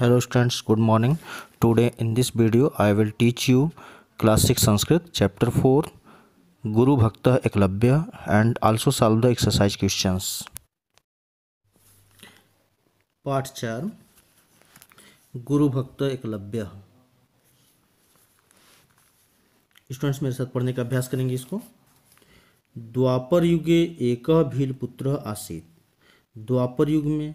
hello students good morning today in this video I will teach you classic Sanskrit chapter four Guru Bhakt Eklavya and also solve the exercise questions पाठ चार गुरु Bhakt Eklavya students मेरे साथ पढ़ने का अभ्यास करेंगे इसको द्वापर युगे एक भील पुत्र आसित द्वापर युग में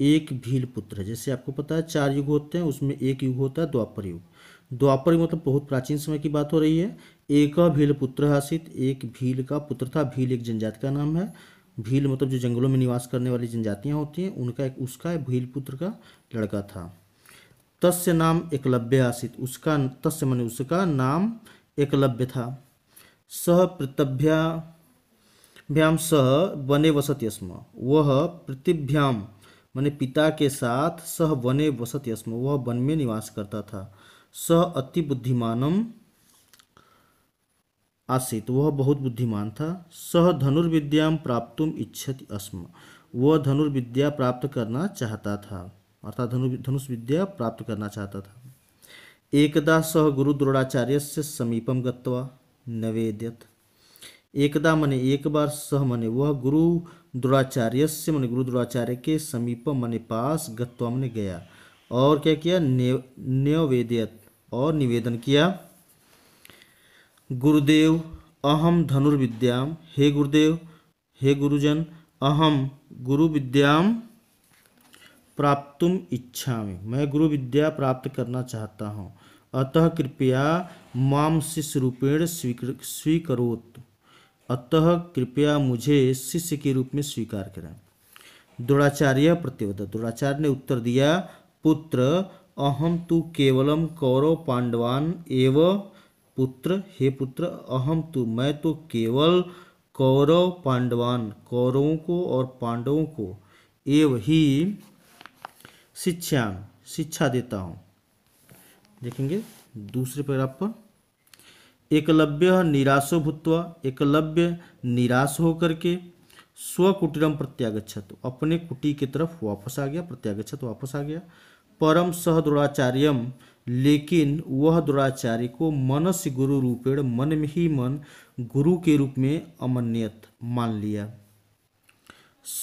एक भील पुत्र जैसे आपको पता है चार युग होते हैं उसमें एक युग होता है द्वापर युग द्वापर युग मतलब बहुत प्राचीन समय की बात हो रही है एक भील पुत्र हासित एक भील का पुत्र था भील एक जनजाति का नाम है भील मतलब जो जंगलों में निवास करने वाली जनजातियाँ होती हैं उनका एक उसका भील पुत्र का लड़का था तस्य नाम एकलव्य आसित उसका तस्य मन उसका नाम एकलव्य था सह पृथभ्याभ्याम सह वने वसत स्म वह पृथिभ्याम मैंने पिता के साथ सह वने वसत यस्म वह वन में निवास करता था सह अति बुद्धिमानम आसित वह बहुत बुद्धिमान था सह धनुर्विद्याम प्राप्त इच्छति अस्म वह धनुर्विद्या प्राप्त करना चाहता था अर्थात धनु धनुष विद्या प्राप्त करना चाहता था एकदा सह गुरु द्रोणाचार्य से समीपम गत्वा नवेद्यत एकदा मने एक बार सह मने वह गुरु द्रोणाचार्य से मन गुरु द्रोणाचार्य के समीप मने पास गत्वा मैंने गया और क्या किया नैवेद्यत और निवेदन किया गुरुदेव अहम धनुर्विद्याम हे गुरुदेव हे गुरुजन अहम गुरु विद्याम प्राप्त इच्छा मैं गुरु विद्या प्राप्त करना चाहता हूँ अतः कृपया माम शिष्य रूपेण स्वीकृ स्वीकरोत अतः कृपया मुझे शिष्य के रूप में स्वीकार करें द्रोणाचार्य प्रतिबद्ध द्रोणाचार्य ने उत्तर दिया पुत्र अहम तु केवलम कौरव पांडवान एव पुत्र हे पुत्र अहम तु मैं तो केवल कौरव पांडवान कौरवों को और पांडवों को एव ही शिक्षा शिक्षा देता हूँ देखेंगे दूसरे पैराप पर एकलव्य निराशो भूतवा एकलव्य निराश होकर के स्वकुटीरम प्रत्यागछत अपने कुटी की तरफ वापस आ गया प्रत्यागछत वापस आ गया परम सह द्रोणाचार्यम लेकिन वह द्रोणाचार्य को मनस गुरु रूपेण मन में ही मन गुरु के रूप में अमन्यत मान लिया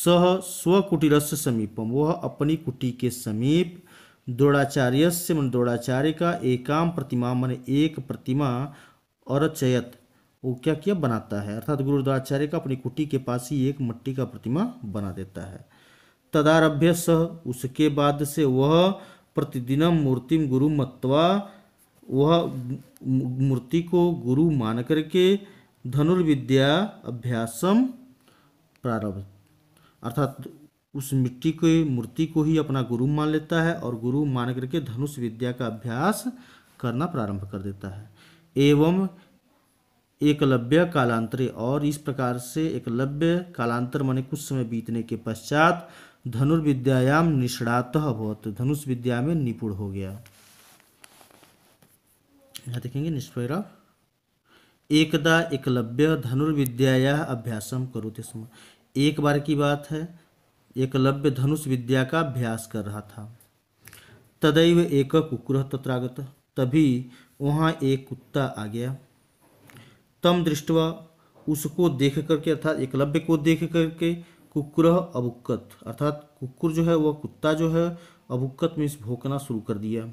सह स्वकुटीर से समीपम वह अपनी कुटी के समीप द्रोणाचार्य से मन द्रोणाचार्य का एकाम प्रतिमा मन एक प्रतिमा और चयत वो क्या किया बनाता है अर्थात गुरुद्वाचार्य का अपनी कुटी के पास ही एक मट्टी का प्रतिमा बना देता है तदारभ्य सह उसके बाद से वह प्रतिदिनम मूर्तिम गुरु मत्वा वह मूर्ति को गुरु मान करके धनुर्विद्या अभ्यासम प्रारब्ध अर्थात उस मिट्टी को मूर्ति को ही अपना गुरु मान लेता है और गुरु मान करके धनुष विद्या का अभ्यास करना प्रारंभ कर देता है एवं एकलव्य कालांतरे और इस प्रकार से एकलव्य कालांतर माने कुछ समय बीतने के पश्चात धनुर्विद्यायाम निष्णात अभवत धनुष विद्या में निपुण हो गया यहाँ देखेंगे निष्पय एकदा एकलव्य धनुर्विद्या अभ्यासम करो थे एक बार की बात है एकलव्य धनुष विद्या का अभ्यास कर रहा था तदैव एक कुकुर तत्रागत तभी वहाँ एक कुत्ता आ गया तम दृष्टवा उसको देख करके अर्थात एकलव्य को देख करके कुकुर अबुक्कत अर्थात कुकुर जो है वह कुत्ता जो है अबुक्कत में भोंकना शुरू कर दिया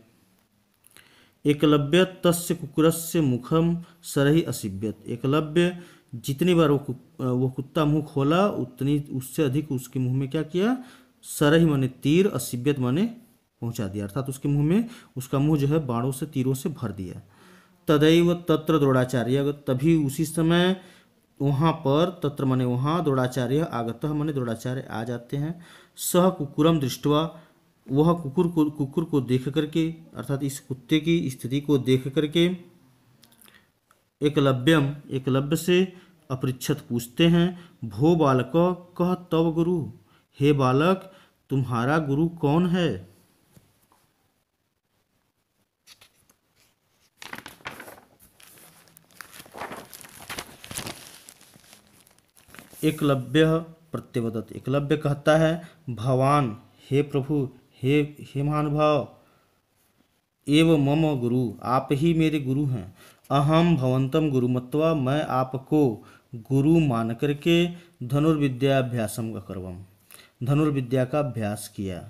एकलव्य तस्य से मुखम सरही असिव्यत एकलव्य जितनी बार वो वो कुत्ता मुंह खोला उतनी उससे अधिक उसके मुंह में क्या किया सरही माने तीर असिव्यत माने पहुंचा दिया अर्थात उसके मुंह में उसका मुंह जो है बाणों से तीरों से भर दिया तदैव तत्र द्रोणाचार्य तभी उसी समय वहाँ पर तत्र मने वहाँ द्रोणाचार्य आगत मने द्रोणाचार्य आ जाते हैं सह कुकुरम दृष्टवा वह कुकुर को कुकुर को देख करके अर्थात इस कुत्ते की स्थिति को देख करके एकलव्यम एकलव्य से अपरिच्छत पूछते हैं भो बालक कह तव गुरु हे बालक तुम्हारा गुरु कौन है एकलव्य प्रत्यवदत एकलव्य कहता है भवान हे प्रभु हे हे महानुभाव एव मम गुरु आप ही मेरे गुरु हैं अहम भवंतम गुरु मत्वा मैं आपको गुरु मान करके धनुर्विद्याभ्यासम का करवम धनुर्विद्या का अभ्यास किया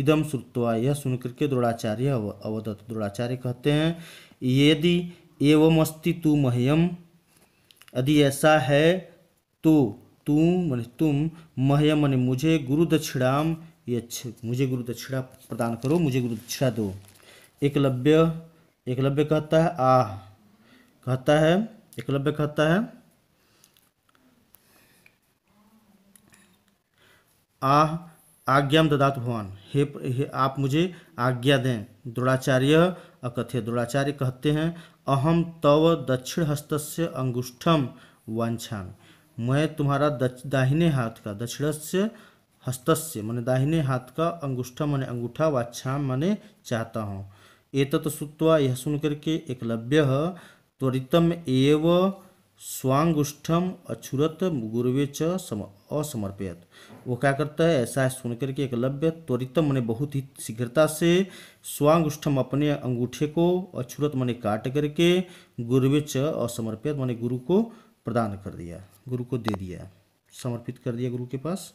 इदम श्रुत्वा यह सुन करके द्रोणाचार्य अवदत द्रोणाचार्य कहते हैं यदि एवमस्ति तू मह्यम यदि ऐसा है तो तू मान तुम मह्य मैंने मुझे गुरु दक्षिणाम यक्ष मुझे गुरु दक्षिणा प्रदान करो मुझे गुरु दक्षिणा दो एकलव्य एकलव्य कहता है आह कहता है एकलव्य कहता है आह आज्ञा ददात भवान हे, हे आप मुझे आज्ञा दें द्रोणाचार्य अकथ्य द्रोणाचार्य कहते हैं अहम तव दक्षिण हस्त से अंगुष्ठम वांछाम मैं तुम्हारा दच, दाहिने हाथ का दक्षिणस्य हस्तस्य मैंने दाहिने हाथ का अंगूठा मैंने अंगूठा वाच्छाम मैंने चाहता हूँ एतत् सुत्वा यह सुन करके एकलव्य त्वरितम एव स्वांगुष्ठम अछुरत गुरुवे च सम असमर्पयत वो क्या करता है ऐसा है सुन करके एकलव्य त्वरितम मैंने बहुत ही शीघ्रता से स्वांगुष्ठम अपने अंगूठे को अछुरत मैंने काट करके गुरुवे च असमर्पयत मैंने गुरु को प्रदान कर दिया गुरु को दे दिया समर्पित कर दिया गुरु के पास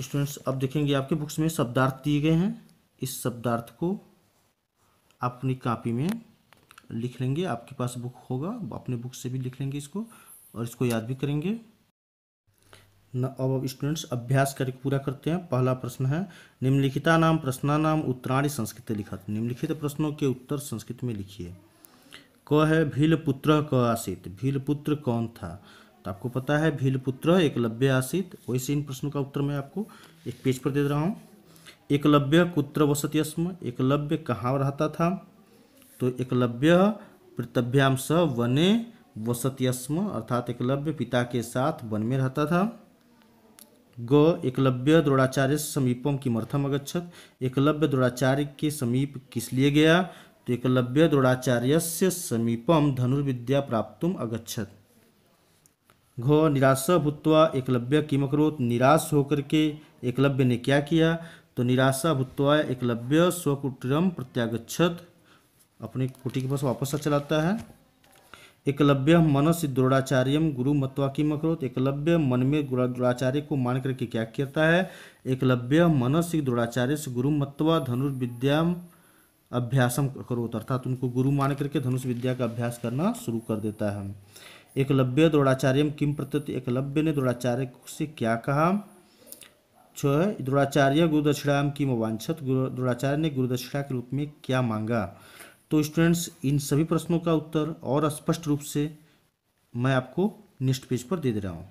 स्टूडेंट्स अब देखेंगे आपके बुक्स में शब्दार्थ दिए गए हैं इस शब्दार्थ को आप अपनी कापी में लिख लेंगे आपके पास बुक होगा अपने बुक से भी लिख लेंगे इसको और इसको याद भी करेंगे न अब अब स्टूडेंट्स अभ्यास करके पूरा करते हैं पहला प्रश्न है निम्नलिखिता नाम प्रश्नानाम उत्तराणी संस्कृत लिखा निम्नलिखित प्रश्नों के उत्तर संस्कृत में लिखिए क है भीलपुत्र क आसित भीलपुत्र कौन था तो आपको पता है भीलपुत्र एकलव्य आसित वैसे इन प्रश्नों का उत्तर मैं आपको एक पेज पर दे रहा हूँ एकलव्य कुत्र वसत यस्म एकलव्य कहाँ रहता था तो एकलव्य पृतभ्यांश वने वसत यस्म अर्थात एकलव्य पिता के साथ वन में रहता था ग एकलव्य द्रोणाचार्य समीपम किमर्थम अगछत एकलव्य द्रोणाचार्य के समीप किस लिए गया तो एकलव्य द्रोणाचार्य से समीपम धनुर्विद्या प्राप्त अगछत घो निराश भूतवा एकलव्य किमकरोत निराश होकर के एकलव्य ने क्या किया तो निराशा भूतवा एकलव्य स्वकुटीरम प्रत्यागछत अपने कुटी के पास वापस चलाता है एकलव्य मनस द्रोणाचार्यम गुरु मत्वा की मकरोत एकलव्य मन में द्रोणाचार्य को मान करके क्या करता है एकलव्य से द्रोणाचार्य से गुरु मत्वा धनुर्विद्याम अभ्यासम करो अर्थात उनको गुरु मान करके धनुष विद्या का अभ्यास करना शुरू कर देता है एकलव्य द्रोणाचार्य किम प्रत्युत एकलव्य ने द्रोणाचार्य से क्या कहा छो है द्रोणाचार्य गुरुदक्षिणा की वांछत द्रोणाचार्य ने गुरुदक्षिणा के रूप में क्या मांगा तो स्टूडेंट्स इन सभी प्रश्नों का उत्तर और स्पष्ट रूप से मैं आपको नेक्स्ट पेज पर दे दे रहा हूँ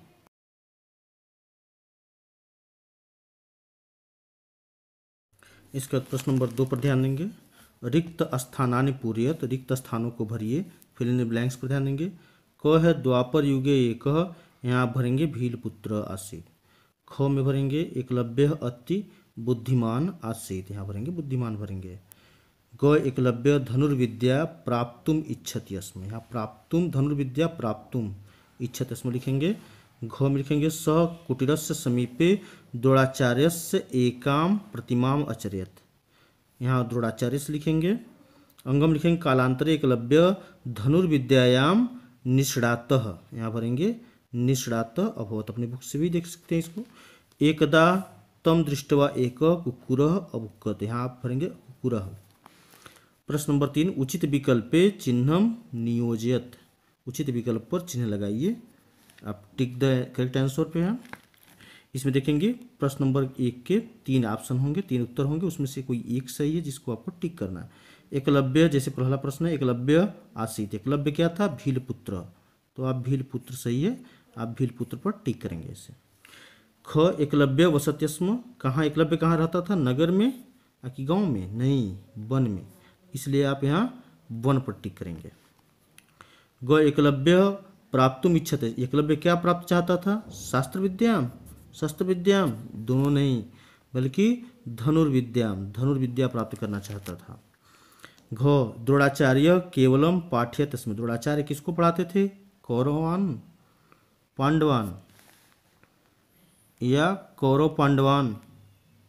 इसके बाद प्रश्न नंबर दो पर ध्यान देंगे रिक्त स्थानानि पूरयत तो रिक्त स्थानों को भरिए फिल इन ब्लैंक्स पर ध्यान देंगे क है द्वापर युगे एक यहाँ भरेंगे भीलपुत्र आसित ख में भरेंगे एकलव्य अति बुद्धिमान आसित यहाँ भरेंगे बुद्धिमान भरेंगे ग एकलव्य धनुर्विद्या प्राप्तुम इच्छति अस्म यहाँ प्राप्तुम धनुर्विद्या प्राप्तुम इच्छत अस्म लिखेंगे घ में लिखेंगे स कुटीरस्य समीपे द्रोणाचार्य एकाम प्रतिमाम अचरयत यहाँ द्रोणाचार्य से लिखेंगे अंगम लिखेंगे कालांतर एकलव्य धनुर्विद्यायाम निष्णातः यहाँ भरेंगे निष्णातः अभवत अपनी बुक से भी देख सकते हैं इसको एकदा तम दृष्टवा एक कुकुर अभुक्त यहाँ आप भरेंगे कुकुर प्रश्न नंबर तीन उचित विकल्पे चिन्हम नियोजयत उचित विकल्प पर चिन्ह लगाइए आप टिक द करेक्ट आंसर पे हैं इसमें देखेंगे प्रश्न नंबर एक के तीन ऑप्शन होंगे तीन उत्तर होंगे उसमें से कोई एक सही है जिसको आपको टिक करना है एकलव्य जैसे पहला प्रश्न है एकलव्य आशित एकलव्य क्या था भीलपुत्र तो आप भील पुत्र सही है आप भील पुत्र पर टिक करेंगे इसे ख एकलव्य वसत्यस्म कहाँ एकलव्य कहाँ रहता था नगर में या कि गाँव में नहीं वन में इसलिए आप यहाँ वन पर टिक करेंगे ग एकलव्य प्राप्त इच्छत एकलव्य क्या प्राप्त चाहता था शास्त्र विद्या शस्त्र विद्या दोनों नहीं बल्कि धनुर्विद्या धनुर्विद्या प्राप्त करना चाहता था घ द्रोणाचार्य केवलम पाठ्य तस्में द्रोणाचार्य किसको पढ़ाते थे कौरवान पांडवान या कौरव पांडवान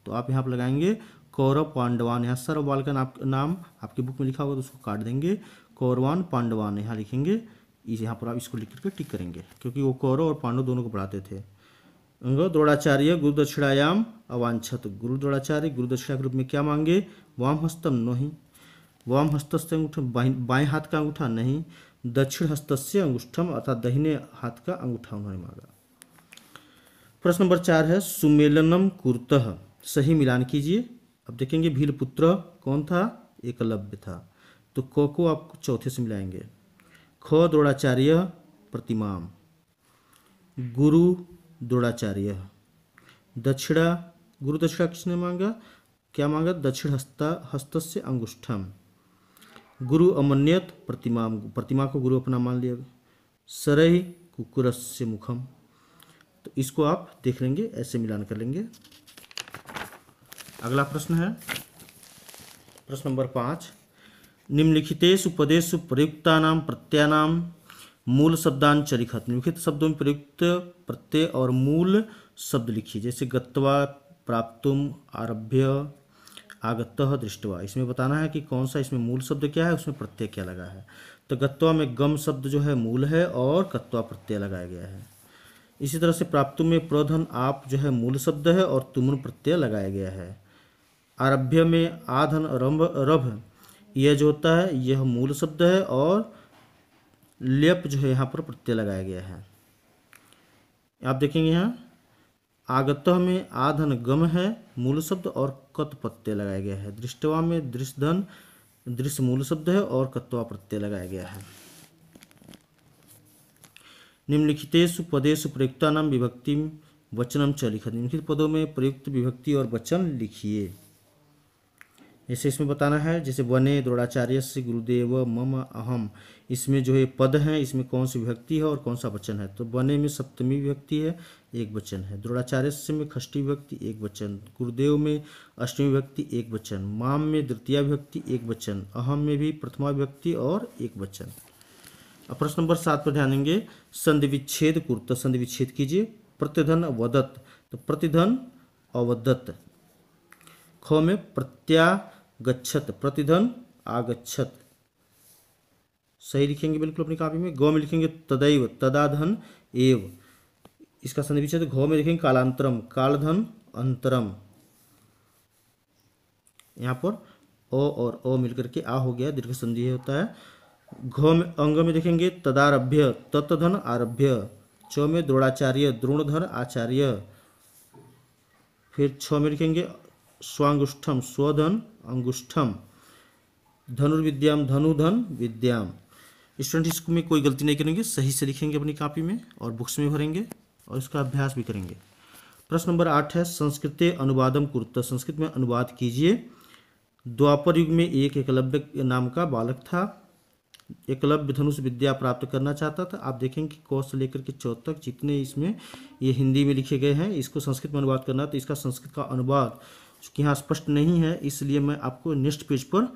तो आप यहाँ पर लगाएंगे कौरव पांडवान यहाँ सर्व बाल का नाम नाम आपकी बुक में लिखा होगा तो उसको काट देंगे कौरवान पांडवान यहाँ लिखेंगे इस यहाँ पर आप इसको लिख करके टिक करेंगे क्योंकि वो कौरव और पांडव दोनों को पढ़ाते थे द्रोणाचार्य गुरुदक्षिणायाम अवांछत गुरु द्रोणाचार्य गुरुदक्षिणा के रूप में क्या मांगे वाम हस्तम नहीं वाम हस्त से अंगूठा बाएं हाथ का अंगूठा नहीं दक्षिण हस्त से अंगूठम अर्थात दहिने हाथ का अंगूठा उन्होंने मांगा प्रश्न नंबर चार है सुमेलनम कुर्त सही मिलान कीजिए अब देखेंगे भील पुत्र कौन था एकलव्य था तो क को आप चौथे से मिलाएंगे ख द्रोणाचार्य प्रतिमाम गुरु द्रोणाचार्य दक्षिणा गुरु दक्षिणा किसने मांगा क्या मांगा दक्षिण हस्ता हस्त से अंगुष्ठम गुरु अमन्यत प्रतिमा प्रतिमा को गुरु अपना मान लिया सरई कुकुर से मुखम तो इसको आप देख लेंगे ऐसे मिलान कर लेंगे अगला प्रश्न है प्रश्न नंबर पाँच निम्नलिखितेश उपदेश प्रयुक्ता प्रत्यानाम मूल शब्दांचरी खत्म लिखित शब्दों में प्रयुक्त प्रत्यय और मूल शब्द लिखिए जैसे गत्वा प्राप्तुम आरभ्य आगत दृष्टवा इसमें बताना है कि कौन सा इसमें मूल शब्द क्या है उसमें प्रत्यय क्या लगा है तो गत्वा में गम शब्द जो है मूल है और कत्वा प्रत्यय लगाया गया है इसी तरह से प्राप्तुम में प्रधन आप जो है मूल शब्द है और तुमन प्रत्यय लगाया गया है आरभ्य में आधन रंभ रभ यह जो होता है यह मूल शब्द है और लेप जो है यहाँ पर प्रत्यय लगाया गया है आप देखेंगे यहाँ आगत में आधन गम है मूल शब्द और कत प्रत्यय लगाया गया है दृष्टवा में दृष्टन दृश्य मूल शब्द है और कत्वा प्रत्यय लगाया गया है निम्नलिखितेश पदेश प्रयुक्ता नाम विभक्ति वचनम च लिखा निम्नलिखित पदों में प्रयुक्त विभक्ति और वचन लिखिए ऐसे इसमें बताना है जैसे वने द्रोणाचार्य से गुरुदेव मम अहम इसमें जो है पद हैं इसमें कौन सी व्यक्ति है और कौन सा वचन है तो वने में सप्तमी व्यक्ति है एक वचन है द्रोणाचार्य से में खष्टी व्यक्ति एक वचन गुरुदेव में अष्टमी व्यक्ति एक वचन माम में द्वितीय व्यक्ति एक वचन अहम में भी प्रथमा व्यक्ति और एक वचन अब प्रश्न नंबर सात पर ध्यान देंगे संधि विच्छेद कुर्त संधि विच्छेद कीजिए प्रतिधन अवदत्त तो प्रतिधन अवदत्त ख में प्रत्या गच्छत प्रतिधन आगच्छत सही लिखेंगे बिल्कुल अपनी कापी में गौ में लिखेंगे तदैव तदाधन एव इसका संधि विच्छेद घो में लिखेंगे कालांतरम कालधन अंतरम यहाँ पर ओ और ओ मिलकर के आ हो गया दीर्घ संधि होता है घ में अंग में लिखेंगे तदारभ्य तत्धन आरभ्य च में द्रोणाचार्य द्रोणधन आचार्य फिर छ में लिखेंगे स्वांगुष्ठम स्वधन अंगुष्ठम धनुर्विद्याम धनुधन विद्याम स्टूडेंट इसको में कोई गलती नहीं करेंगे सही से लिखेंगे अपनी कापी में और बुक्स में भरेंगे और इसका अभ्यास भी करेंगे प्रश्न नंबर आठ है संस्कृत अनुवादम कुरुत संस्कृत में अनुवाद कीजिए द्वापर युग में एक एकलव्य नाम का बालक था एकलव्य धनुष विद्या प्राप्त करना चाहता था आप देखेंगे कि कौ से लेकर के चौथक तक जितने इसमें ये हिंदी में लिखे गए हैं इसको संस्कृत में अनुवाद करना तो इसका संस्कृत का अनुवाद चूँकि यहाँ स्पष्ट नहीं है इसलिए मैं आपको नेक्स्ट पेज पर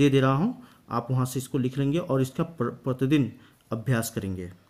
दे दे रहा हूँ आप वहाँ से इसको लिख लेंगे और इसका प्रतिदिन अभ्यास करेंगे